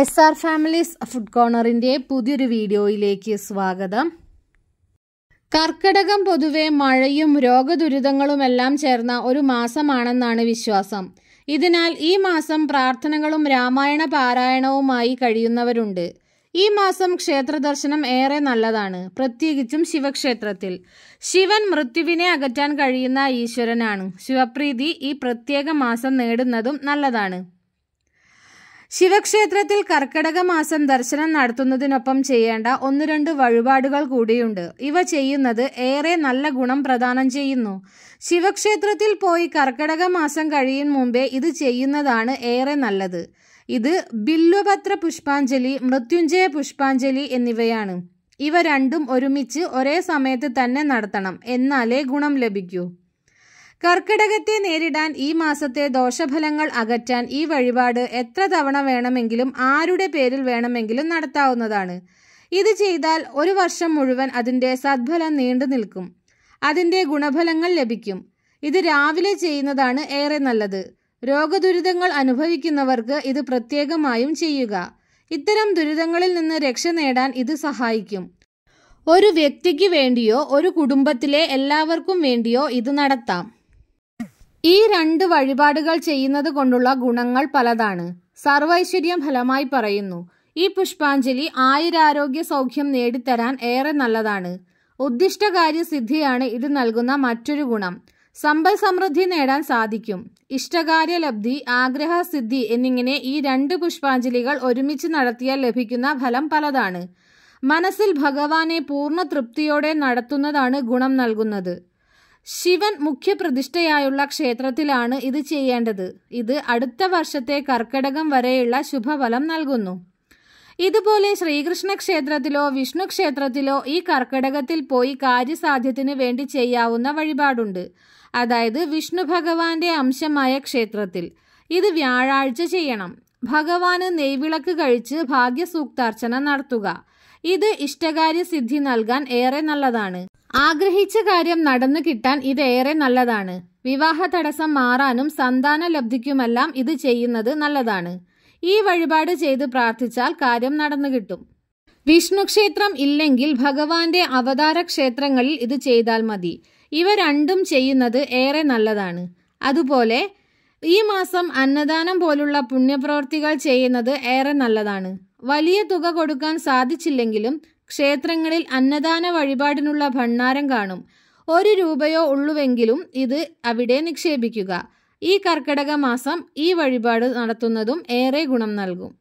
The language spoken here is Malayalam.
എസ് ആർ ഫാമിലീസ് ഫുഡ് കോർണറിൻ്റെ പുതിയൊരു വീഡിയോയിലേക്ക് സ്വാഗതം കർക്കിടകം പൊതുവെ മഴയും രോഗദുരിതങ്ങളുമെല്ലാം ചേർന്ന ഒരു മാസമാണെന്നാണ് വിശ്വാസം ഇതിനാൽ ഈ മാസം പ്രാർത്ഥനകളും രാമായണ പാരായണവുമായി കഴിയുന്നവരുണ്ട് ഈ മാസം ക്ഷേത്രദർശനം ഏറെ നല്ലതാണ് പ്രത്യേകിച്ചും ശിവക്ഷേത്രത്തിൽ ശിവൻ മൃത്യുവിനെ അകറ്റാൻ കഴിയുന്ന ഈശ്വരനാണ് ശിവപ്രീതി ഈ പ്രത്യേക മാസം നേടുന്നതും നല്ലതാണ് ശിവക്ഷേത്രത്തിൽ കർക്കിടക മാസം ദർശനം നടത്തുന്നതിനൊപ്പം ചെയ്യേണ്ട ഒന്ന് രണ്ട് വഴിപാടുകൾ കൂടിയുണ്ട് ഇവ ചെയ്യുന്നത് ഏറെ നല്ല ഗുണം പ്രദാനം ചെയ്യുന്നു ശിവക്ഷേത്രത്തിൽ പോയി കർക്കിടക മാസം കഴിയും മുമ്പേ ഇത് ചെയ്യുന്നതാണ് ഏറെ നല്ലത് ഇത് ബില്ലുപത്ര പുഷ്പാഞ്ജലി മൃത്യുഞ്ജയ പുഷ്പാഞ്ജലി എന്നിവയാണ് ഇവ രണ്ടും ഒരുമിച്ച് ഒരേ സമയത്ത് തന്നെ നടത്തണം എന്നാലേ ഗുണം ലഭിക്കൂ കർക്കിടകത്തെ നേരിടാൻ ഈ മാസത്തെ ദോഷഫലങ്ങൾ അകറ്റാൻ ഈ വഴിപാട് എത്ര തവണ വേണമെങ്കിലും ആരുടെ പേരിൽ വേണമെങ്കിലും നടത്താവുന്നതാണ് ഇത് ചെയ്താൽ ഒരു വർഷം മുഴുവൻ അതിൻ്റെ സദ്ഫലം നീണ്ടു നിൽക്കും അതിൻ്റെ ഗുണഫലങ്ങൾ ലഭിക്കും ഇത് രാവിലെ ചെയ്യുന്നതാണ് ഏറെ നല്ലത് രോഗദുരിതങ്ങൾ അനുഭവിക്കുന്നവർക്ക് ഇത് പ്രത്യേകമായും ചെയ്യുക ഇത്തരം ദുരിതങ്ങളിൽ നിന്ന് രക്ഷ നേടാൻ ഇത് സഹായിക്കും ഒരു വ്യക്തിക്ക് വേണ്ടിയോ ഒരു കുടുംബത്തിലെ എല്ലാവർക്കും വേണ്ടിയോ ഇത് നടത്താം ഈ രണ്ട് വഴിപാടുകൾ ചെയ്യുന്നത് കൊണ്ടുള്ള ഗുണങ്ങൾ പലതാണ് സർവൈശ്വര്യം ഫലമായി പറയുന്നു ഈ പുഷ്പാഞ്ജലി ആയുരാരോഗ്യ സൗഖ്യം നേടിത്തരാൻ ഏറെ നല്ലതാണ് ഉദ്ദിഷ്ടകാര്യ സിദ്ധിയാണ് ഇത് നൽകുന്ന മറ്റൊരു ഗുണം സമ്പൽ സമൃദ്ധി നേടാൻ സാധിക്കും ഇഷ്ടകാര്യ ലബ്ധി ആഗ്രഹസിദ്ധി എന്നിങ്ങനെ ഈ രണ്ട് പുഷ്പാഞ്ജലികൾ ഒരുമിച്ച് നടത്തിയാൽ ലഭിക്കുന്ന ഫലം പലതാണ് മനസ്സിൽ ഭഗവാനെ പൂർണ്ണ തൃപ്തിയോടെ നടത്തുന്നതാണ് ഗുണം നൽകുന്നത് ശിവൻ മുഖ്യപ്രതിഷ്ഠയായുള്ള ക്ഷേത്രത്തിലാണ് ഇത് ചെയ്യേണ്ടത് ഇത് അടുത്ത വർഷത്തെ കർക്കടകം വരെയുള്ള ശുഭഫലം നൽകുന്നു ഇതുപോലെ ശ്രീകൃഷ്ണ ക്ഷേത്രത്തിലോ വിഷ്ണു ക്ഷേത്രത്തിലോ ഈ കർക്കടകത്തിൽ പോയി കാര്യസാധ്യത്തിന് വേണ്ടി ചെയ്യാവുന്ന വഴിപാടുണ്ട് അതായത് വിഷ്ണു ഭഗവാന്റെ അംശമായ ക്ഷേത്രത്തിൽ ഇത് വ്യാഴാഴ്ച ചെയ്യണം ഭഗവാന് നെയ്വിളക്ക് കഴിച്ച് ഭാഗ്യസൂക്താർച്ചന നടത്തുക ഇത് ഇഷ്ടകാര്യ സിദ്ധി നൽകാൻ ഏറെ നല്ലതാണ് ആഗ്രഹിച്ച കാര്യം നടന്നു കിട്ടാൻ ഇതേറെ നല്ലതാണ് വിവാഹ തടസ്സം മാറാനും സന്താന ലബ്ധിക്കുമെല്ലാം ഇത് ചെയ്യുന്നത് നല്ലതാണ് ഈ വഴിപാട് ചെയ്ത് പ്രാർത്ഥിച്ചാൽ കാര്യം നടന്നു കിട്ടും വിഷ്ണുക്ഷേത്രം ഇല്ലെങ്കിൽ ഭഗവാന്റെ അവതാര ക്ഷേത്രങ്ങളിൽ ഇത് ചെയ്താൽ മതി ഇവ രണ്ടും ചെയ്യുന്നത് ഏറെ നല്ലതാണ് അതുപോലെ ഈ മാസം അന്നദാനം പോലുള്ള പുണ്യപ്രവർത്തികൾ ചെയ്യുന്നത് ഏറെ നല്ലതാണ് വലിയ തുക കൊടുക്കാൻ സാധിച്ചില്ലെങ്കിലും ക്ഷേത്രങ്ങളിൽ അന്നദാന വഴിപാടിനുള്ള ഭണ്ണാരം കാണും ഒരു രൂപയോ ഉള്ളുവെങ്കിലും ഇത് അവിടെ നിക്ഷേപിക്കുക ഈ കർക്കിടക മാസം ഈ വഴിപാട് നടത്തുന്നതും ഏറെ ഗുണം നൽകും